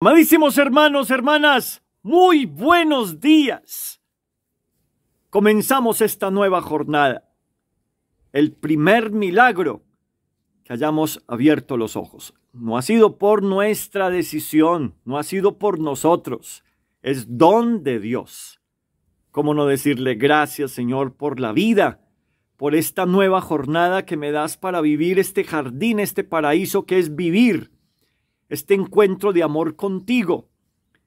Amadísimos hermanos, hermanas, muy buenos días. Comenzamos esta nueva jornada. El primer milagro que hayamos abierto los ojos. No ha sido por nuestra decisión, no ha sido por nosotros. Es don de Dios. ¿Cómo no decirle gracias, Señor, por la vida, por esta nueva jornada que me das para vivir este jardín, este paraíso que es vivir? este encuentro de amor contigo,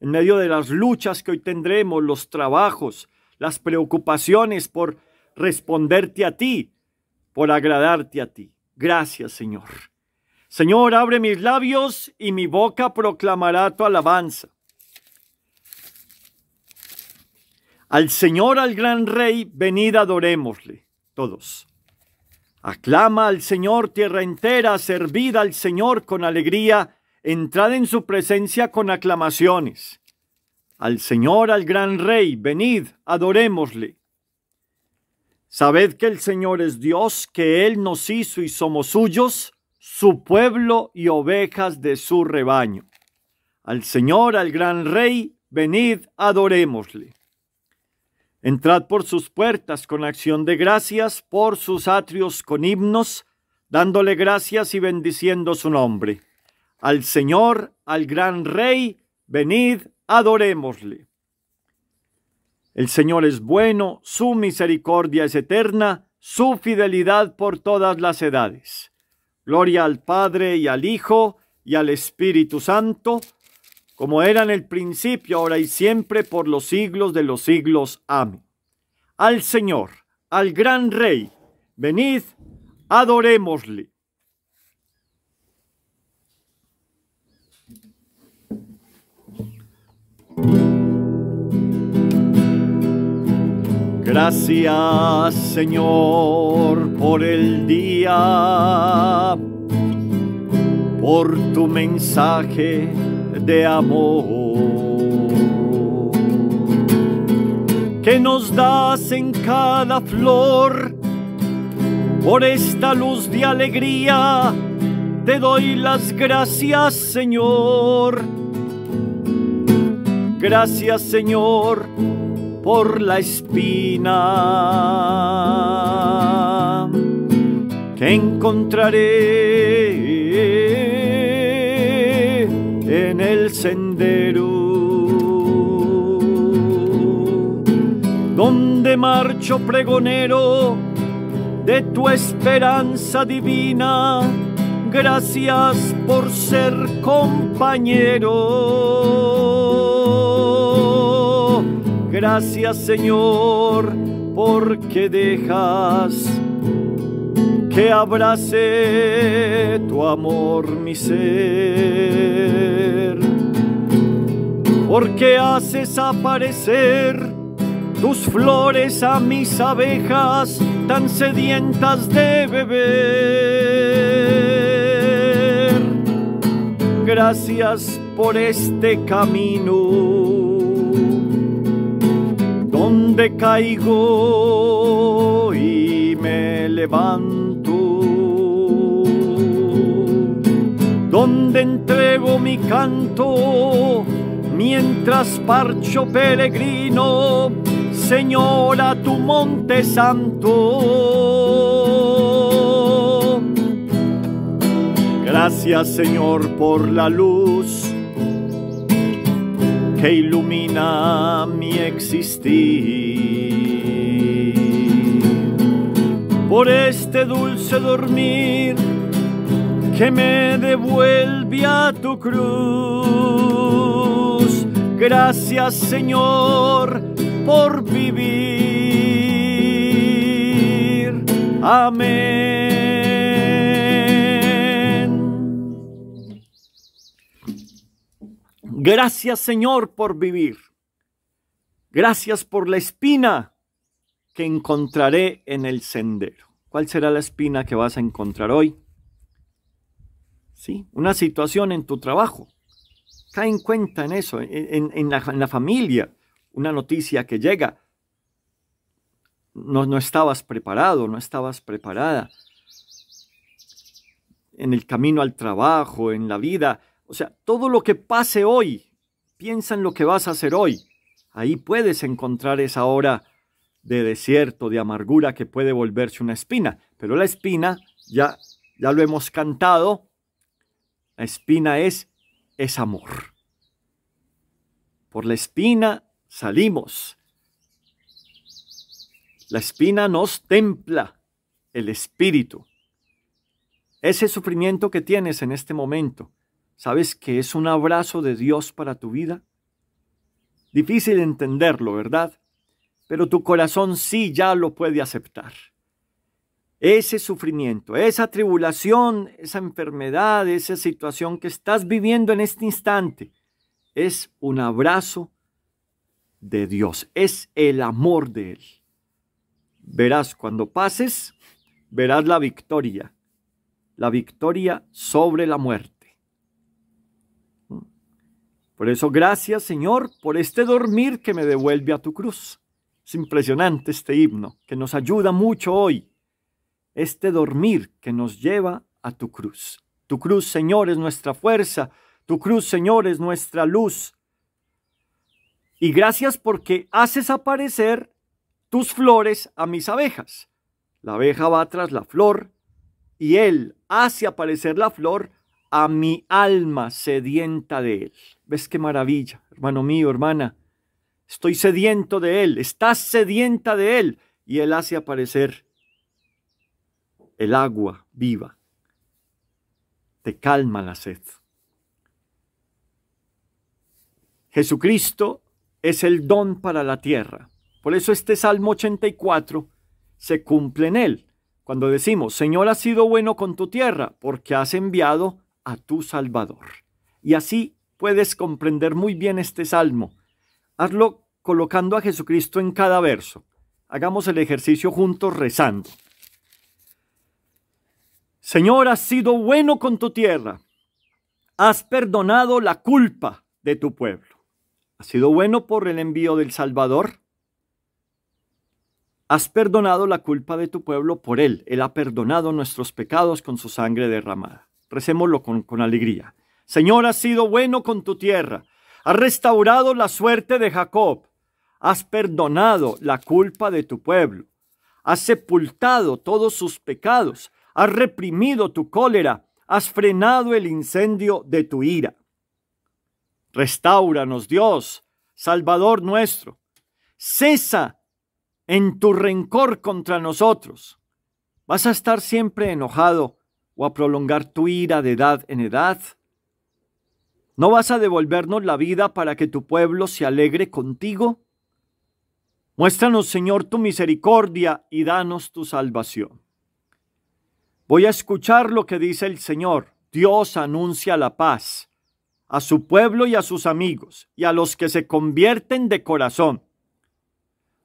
en medio de las luchas que hoy tendremos, los trabajos, las preocupaciones por responderte a ti, por agradarte a ti. Gracias, Señor. Señor, abre mis labios y mi boca proclamará tu alabanza. Al Señor, al gran Rey, venid adorémosle todos. Aclama al Señor tierra entera, servida al Señor con alegría entrad en su presencia con aclamaciones. Al Señor, al gran Rey, venid, adorémosle. Sabed que el Señor es Dios, que Él nos hizo y somos suyos, su pueblo y ovejas de su rebaño. Al Señor, al gran Rey, venid, adorémosle. Entrad por sus puertas con acción de gracias, por sus atrios con himnos, dándole gracias y bendiciendo su nombre al Señor, al gran Rey, venid, adorémosle. El Señor es bueno, su misericordia es eterna, su fidelidad por todas las edades. Gloria al Padre y al Hijo y al Espíritu Santo, como era en el principio, ahora y siempre, por los siglos de los siglos. Amén. Al Señor, al gran Rey, venid, adorémosle. Gracias Señor por el día, por tu mensaje de amor que nos das en cada flor, por esta luz de alegría te doy las gracias, Señor. Gracias, Señor, por la espina que encontraré en el sendero donde marcho pregonero de tu esperanza divina gracias por ser compañero. Gracias Señor, porque dejas que abrace tu amor mi ser. Porque haces aparecer tus flores a mis abejas tan sedientas de beber gracias por este camino donde caigo y me levanto, donde entrego mi canto mientras parcho peregrino, Señora tu monte santo. Gracias Señor por la luz que ilumina mi existir. Por este dulce dormir que me devuelve a tu cruz. Gracias Señor por vivir. Amén. Gracias Señor por vivir. Gracias por la espina que encontraré en el sendero. ¿Cuál será la espina que vas a encontrar hoy? ¿Sí? Una situación en tu trabajo. Cae en cuenta en eso, en, la, en la, familia. Una noticia que llega. No, no estabas preparado, no estabas preparada. En el camino al trabajo, en la vida, o sea, todo lo que pase hoy, piensa en lo que vas a hacer hoy. Ahí puedes encontrar esa hora de desierto, de amargura que puede volverse una espina. Pero la espina, ya, ya lo hemos cantado, la espina es, es amor. Por la espina salimos. La espina nos templa el espíritu. Ese sufrimiento que tienes en este momento, ¿Sabes que es un abrazo de Dios para tu vida? Difícil entenderlo, ¿verdad? Pero tu corazón sí ya lo puede aceptar. Ese sufrimiento, esa tribulación, esa enfermedad, esa situación que estás viviendo en este instante, es un abrazo de Dios, es el amor de Él. Verás, cuando pases, verás la victoria, la victoria sobre la muerte. Por eso gracias Señor por este dormir que me devuelve a tu cruz. Es impresionante este himno que nos ayuda mucho hoy. Este dormir que nos lleva a tu cruz. Tu cruz Señor es nuestra fuerza. Tu cruz Señor es nuestra luz. Y gracias porque haces aparecer tus flores a mis abejas. La abeja va tras la flor y él hace aparecer la flor a mi alma sedienta de él. ¿Ves qué maravilla, hermano mío, hermana? Estoy sediento de Él, estás sedienta de Él. Y Él hace aparecer el agua viva. Te calma la sed. Jesucristo es el don para la tierra. Por eso este Salmo 84 se cumple en él. Cuando decimos, Señor, has sido bueno con tu tierra, porque has enviado a tu Salvador. Y así puedes comprender muy bien este salmo. Hazlo colocando a Jesucristo en cada verso. Hagamos el ejercicio juntos rezando. Señor, has sido bueno con tu tierra. Has perdonado la culpa de tu pueblo. Has sido bueno por el envío del Salvador. Has perdonado la culpa de tu pueblo por Él. Él ha perdonado nuestros pecados con su sangre derramada. Recémoslo con, con alegría. Señor, has sido bueno con tu tierra, has restaurado la suerte de Jacob, has perdonado la culpa de tu pueblo, has sepultado todos sus pecados, has reprimido tu cólera, has frenado el incendio de tu ira. Restauranos, Dios, Salvador nuestro. Cesa en tu rencor contra nosotros. ¿Vas a estar siempre enojado o a prolongar tu ira de edad en edad? ¿No vas a devolvernos la vida para que tu pueblo se alegre contigo? Muéstranos, Señor, tu misericordia y danos tu salvación. Voy a escuchar lo que dice el Señor. Dios anuncia la paz a su pueblo y a sus amigos y a los que se convierten de corazón.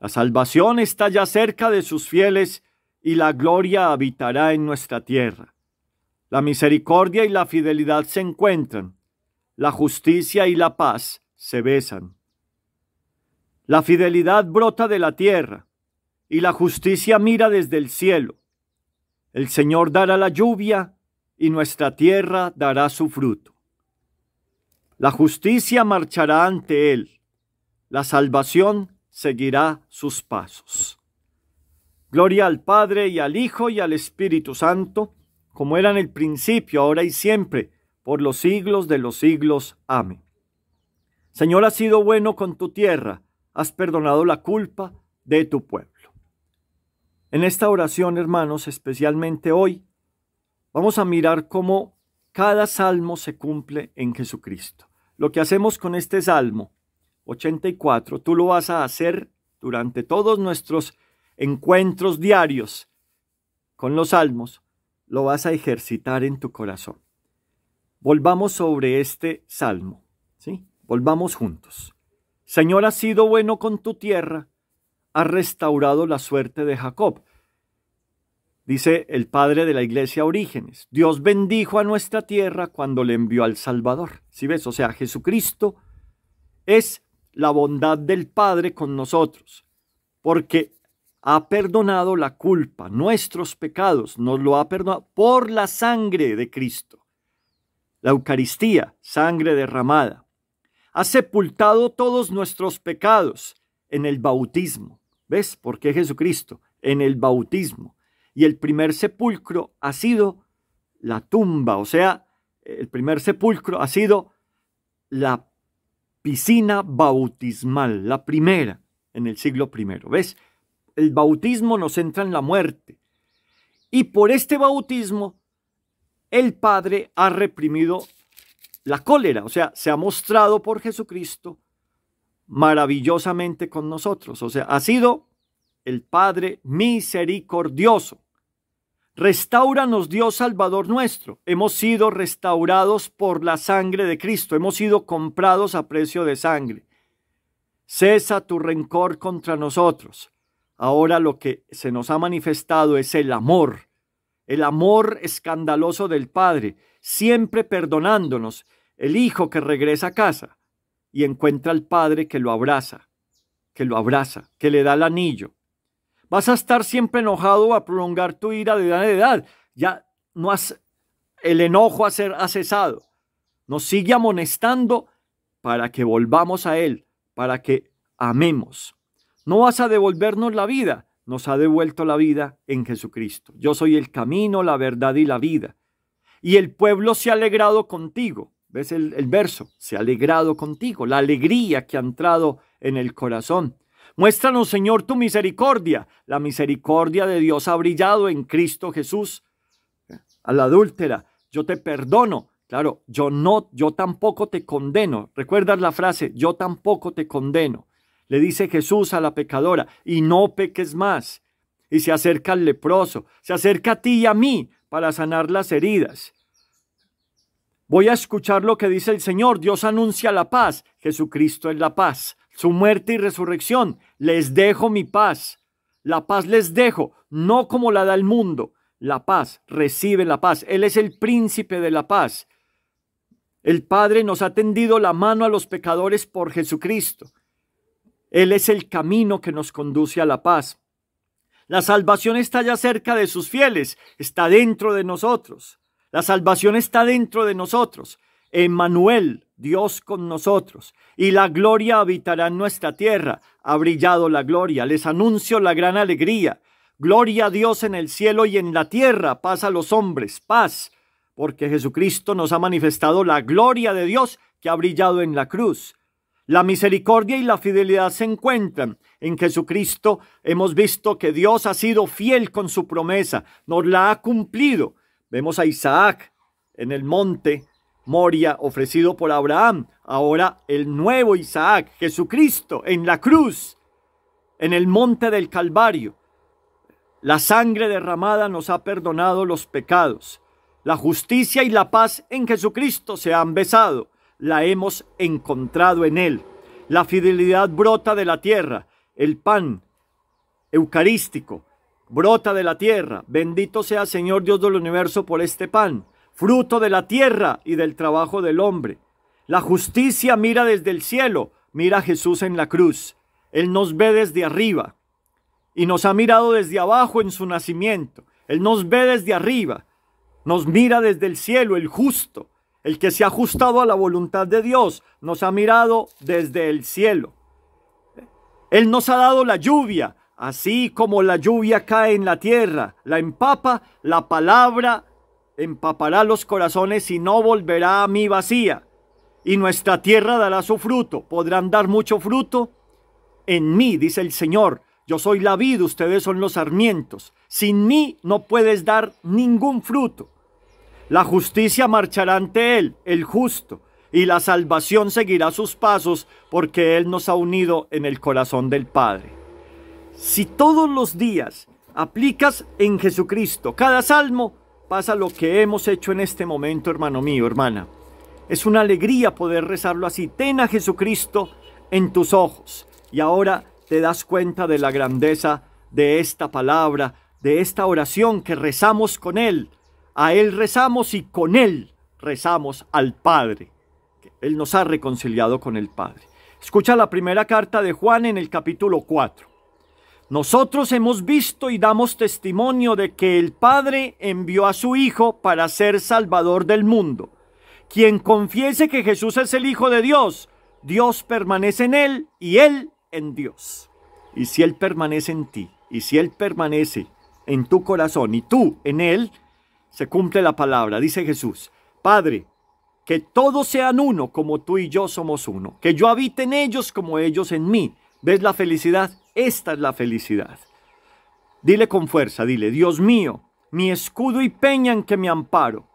La salvación está ya cerca de sus fieles y la gloria habitará en nuestra tierra. La misericordia y la fidelidad se encuentran la justicia y la paz se besan. La fidelidad brota de la tierra y la justicia mira desde el cielo. El Señor dará la lluvia y nuestra tierra dará su fruto. La justicia marchará ante Él, la salvación seguirá sus pasos. Gloria al Padre y al Hijo y al Espíritu Santo, como era en el principio, ahora y siempre por los siglos de los siglos. Amén. Señor, has sido bueno con tu tierra, has perdonado la culpa de tu pueblo. En esta oración, hermanos, especialmente hoy, vamos a mirar cómo cada salmo se cumple en Jesucristo. Lo que hacemos con este salmo 84, tú lo vas a hacer durante todos nuestros encuentros diarios con los salmos, lo vas a ejercitar en tu corazón. Volvamos sobre este salmo, ¿sí? Volvamos juntos. Señor, has sido bueno con tu tierra, has restaurado la suerte de Jacob. Dice el padre de la iglesia Orígenes, Dios bendijo a nuestra tierra cuando le envió al Salvador. si ves? O sea, Jesucristo es la bondad del Padre con nosotros, porque ha perdonado la culpa, nuestros pecados, nos lo ha perdonado por la sangre de Cristo la Eucaristía, sangre derramada. Ha sepultado todos nuestros pecados en el bautismo. ¿Ves por qué Jesucristo? En el bautismo. Y el primer sepulcro ha sido la tumba, o sea, el primer sepulcro ha sido la piscina bautismal, la primera en el siglo primero, ¿Ves? El bautismo nos entra en la muerte. Y por este bautismo el Padre ha reprimido la cólera, o sea, se ha mostrado por Jesucristo maravillosamente con nosotros, o sea, ha sido el Padre misericordioso. Restauranos Dios Salvador nuestro. Hemos sido restaurados por la sangre de Cristo, hemos sido comprados a precio de sangre. Cesa tu rencor contra nosotros. Ahora lo que se nos ha manifestado es el amor el amor escandaloso del Padre, siempre perdonándonos, el Hijo que regresa a casa y encuentra al Padre que lo abraza, que lo abraza, que le da el anillo. Vas a estar siempre enojado a prolongar tu ira de edad en edad. Ya no has, el enojo a ser, cesado. Nos sigue amonestando para que volvamos a Él, para que amemos. No vas a devolvernos la vida, nos ha devuelto la vida en Jesucristo. Yo soy el camino, la verdad y la vida. Y el pueblo se ha alegrado contigo. ¿Ves el, verso? Se ha alegrado contigo, la alegría que ha entrado en el corazón. Muéstranos, Señor, tu misericordia. La misericordia de Dios ha brillado en Cristo Jesús. A la adúltera, yo te perdono. Claro, yo no, yo tampoco te condeno. ¿Recuerdas la frase? Yo tampoco te condeno le dice Jesús a la pecadora, y no peques más. Y se acerca al leproso, se acerca a ti y a mí para sanar las heridas. Voy a escuchar lo que dice el Señor. Dios anuncia la paz. Jesucristo es la paz. Su muerte y resurrección. Les dejo mi paz. La paz les dejo, no como la da el mundo. La paz, recibe la paz. Él es el príncipe de la paz. El Padre nos ha tendido la mano a los pecadores por Jesucristo. Él es el camino que nos conduce a la paz. La salvación está ya cerca de sus fieles, está dentro de nosotros. La salvación está dentro de nosotros. Emmanuel, Dios con nosotros, y la gloria habitará en nuestra tierra. Ha brillado la gloria, les anuncio la gran alegría. Gloria a Dios en el cielo y en la tierra, paz a los hombres, paz, porque Jesucristo nos ha manifestado la gloria de Dios que ha brillado en la cruz. La misericordia y la fidelidad se encuentran. En Jesucristo hemos visto que Dios ha sido fiel con su promesa, nos la ha cumplido. Vemos a Isaac en el monte Moria ofrecido por Abraham, ahora el nuevo Isaac, Jesucristo, en la cruz, en el monte del Calvario. La sangre derramada nos ha perdonado los pecados. La justicia y la paz en Jesucristo se han besado la hemos encontrado en Él. La fidelidad brota de la tierra, el pan eucarístico brota de la tierra. Bendito sea Señor Dios del universo por este pan, fruto de la tierra y del trabajo del hombre. La justicia mira desde el cielo, mira Jesús en la cruz. Él nos ve desde arriba y nos ha mirado desde abajo en su nacimiento. Él nos ve desde arriba, nos mira desde el cielo, el justo. El que se ha ajustado a la voluntad de Dios nos ha mirado desde el cielo. Él nos ha dado la lluvia, así como la lluvia cae en la tierra, la empapa, la palabra empapará los corazones y no volverá a mí vacía. Y nuestra tierra dará su fruto, podrán dar mucho fruto. En mí, dice el Señor, yo soy la vida, ustedes son los sarmientos. Sin mí no puedes dar ningún fruto. La justicia marchará ante Él, el justo, y la salvación seguirá sus pasos porque Él nos ha unido en el corazón del Padre. Si todos los días aplicas en Jesucristo cada salmo, pasa lo que hemos hecho en este momento, hermano mío, hermana. Es una alegría poder rezarlo así. Ten a Jesucristo en tus ojos y ahora te das cuenta de la grandeza de esta palabra, de esta oración que rezamos con Él a Él rezamos y con Él rezamos al Padre. Él nos ha reconciliado con el Padre. Escucha la primera carta de Juan en el capítulo 4. Nosotros hemos visto y damos testimonio de que el Padre envió a su Hijo para ser Salvador del mundo. Quien confiese que Jesús es el Hijo de Dios, Dios permanece en Él y Él en Dios. Y si Él permanece en ti, y si Él permanece en tu corazón y tú en Él, se cumple la palabra. Dice Jesús, Padre, que todos sean uno como tú y yo somos uno, que yo habite en ellos como ellos en mí. ¿Ves la felicidad? Esta es la felicidad. Dile con fuerza, dile, Dios mío, mi escudo y peña en que me amparo.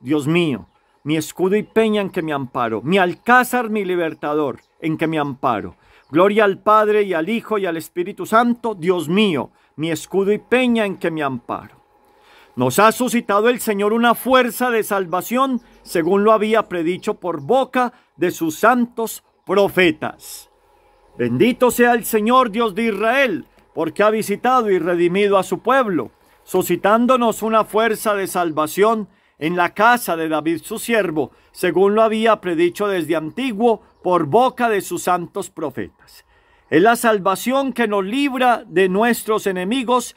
Dios mío, mi escudo y peña en que me amparo, mi alcázar, mi libertador, en que me amparo. Gloria al Padre y al Hijo y al Espíritu Santo, Dios mío, mi escudo y peña en que me amparo. Nos ha suscitado el Señor una fuerza de salvación, según lo había predicho por boca de sus santos profetas. Bendito sea el Señor Dios de Israel, porque ha visitado y redimido a su pueblo, suscitándonos una fuerza de salvación en la casa de David su siervo, según lo había predicho desde antiguo por boca de sus santos profetas. Es la salvación que nos libra de nuestros enemigos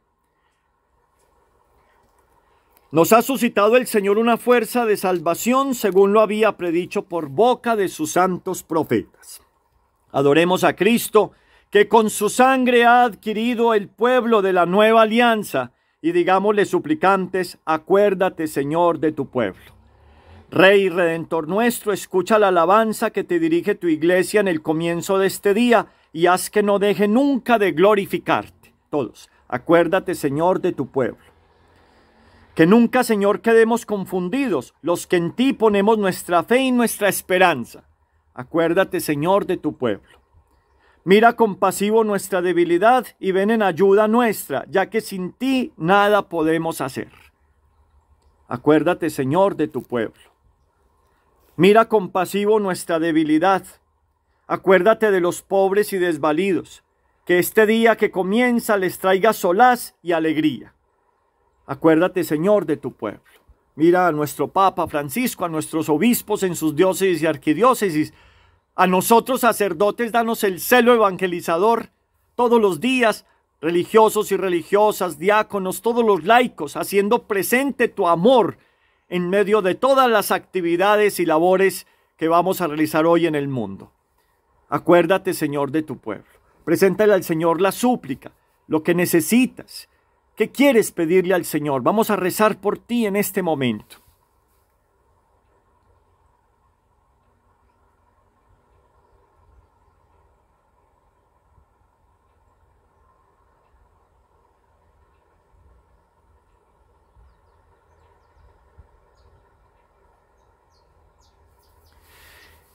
Nos ha suscitado el Señor una fuerza de salvación según lo había predicho por boca de sus santos profetas. Adoremos a Cristo, que con su sangre ha adquirido el pueblo de la nueva alianza, y digámosle suplicantes, acuérdate Señor de tu pueblo. Rey Redentor nuestro, escucha la alabanza que te dirige tu iglesia en el comienzo de este día y haz que no deje nunca de glorificarte. Todos, acuérdate Señor de tu pueblo. Que nunca, Señor, quedemos confundidos los que en ti ponemos nuestra fe y nuestra esperanza. Acuérdate, Señor, de tu pueblo. Mira compasivo nuestra debilidad y ven en ayuda nuestra, ya que sin ti nada podemos hacer. Acuérdate, Señor, de tu pueblo. Mira compasivo nuestra debilidad. Acuérdate de los pobres y desvalidos, que este día que comienza les traiga solaz y alegría. Acuérdate, Señor, de tu pueblo. Mira a nuestro Papa Francisco, a nuestros obispos en sus diócesis y arquidiócesis. A nosotros, sacerdotes, danos el celo evangelizador todos los días, religiosos y religiosas, diáconos, todos los laicos, haciendo presente tu amor en medio de todas las actividades y labores que vamos a realizar hoy en el mundo. Acuérdate, Señor, de tu pueblo. Preséntale al Señor la súplica, lo que necesitas, ¿Qué quieres pedirle al Señor? Vamos a rezar por ti en este momento.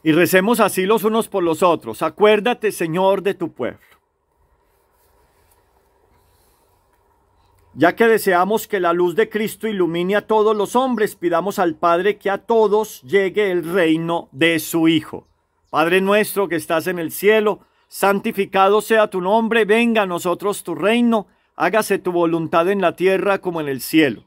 Y recemos así los unos por los otros. Acuérdate, Señor, de tu pueblo. Ya que deseamos que la luz de Cristo ilumine a todos los hombres, pidamos al Padre que a todos llegue el reino de su Hijo. Padre nuestro que estás en el cielo, santificado sea tu nombre, venga a nosotros tu reino, hágase tu voluntad en la tierra como en el cielo.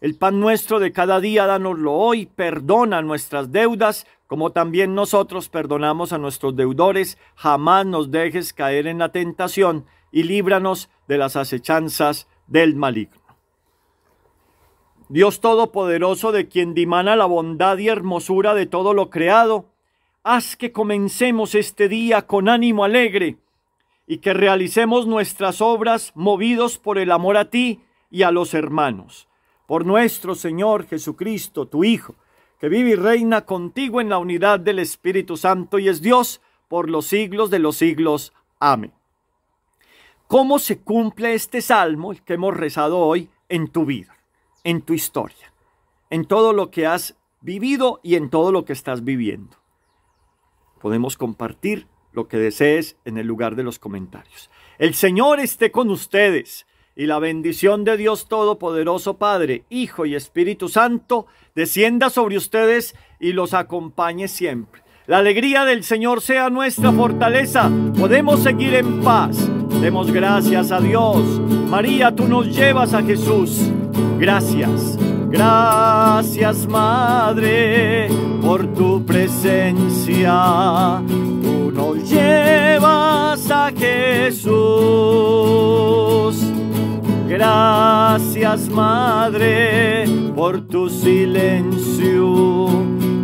El pan nuestro de cada día, danoslo hoy, perdona nuestras deudas, como también nosotros perdonamos a nuestros deudores, jamás nos dejes caer en la tentación y líbranos de las acechanzas del maligno. Dios Todopoderoso, de quien dimana la bondad y hermosura de todo lo creado, haz que comencemos este día con ánimo alegre y que realicemos nuestras obras movidos por el amor a ti y a los hermanos. Por nuestro Señor Jesucristo, tu Hijo, que vive y reina contigo en la unidad del Espíritu Santo y es Dios por los siglos de los siglos. Amén cómo se cumple este salmo que hemos rezado hoy en tu vida, en tu historia, en todo lo que has vivido y en todo lo que estás viviendo. Podemos compartir lo que desees en el lugar de los comentarios. El Señor esté con ustedes y la bendición de Dios Todopoderoso, Padre, Hijo y Espíritu Santo, descienda sobre ustedes y los acompañe siempre. La alegría del Señor sea nuestra fortaleza. Podemos seguir en paz Demos gracias a Dios. María, tú nos llevas a Jesús. Gracias. Gracias Madre por tu presencia. Tú nos llevas a Jesús. Gracias Madre por tu silencio.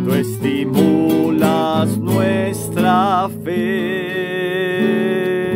Tú estimulas nuestra fe.